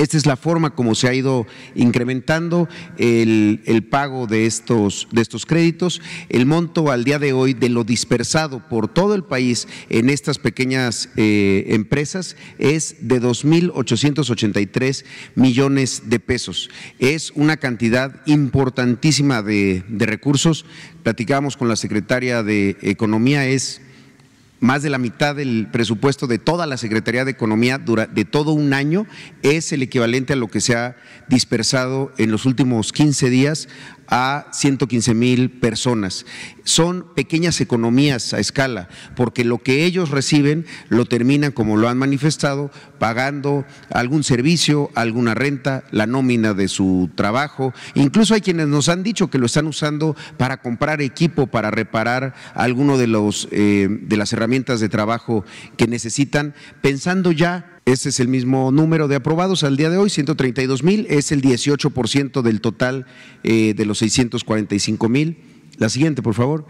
Esta es la forma como se ha ido incrementando el, pago de estos, de estos créditos. El monto al día de hoy de lo dispersado por todo el país en estas pequeñas eh, empresas es de 2.883 millones de pesos. Es una cantidad importantísima de, recursos. Platicamos con la secretaria de Economía, es más de la mitad del presupuesto de toda la Secretaría de Economía de todo un año es el equivalente a lo que se ha dispersado en los últimos 15 días a 115 mil personas. Son pequeñas economías a escala, porque lo que ellos reciben lo terminan, como lo han manifestado, pagando algún servicio, alguna renta, la nómina de su trabajo. Incluso hay quienes nos han dicho que lo están usando para comprar equipo, para reparar alguno de, los, eh, de las herramientas herramientas de trabajo que necesitan, pensando ya ese es el mismo número de aprobados al día de hoy, 132 mil, es el 18% del total eh, de los 645 mil. La siguiente, por favor.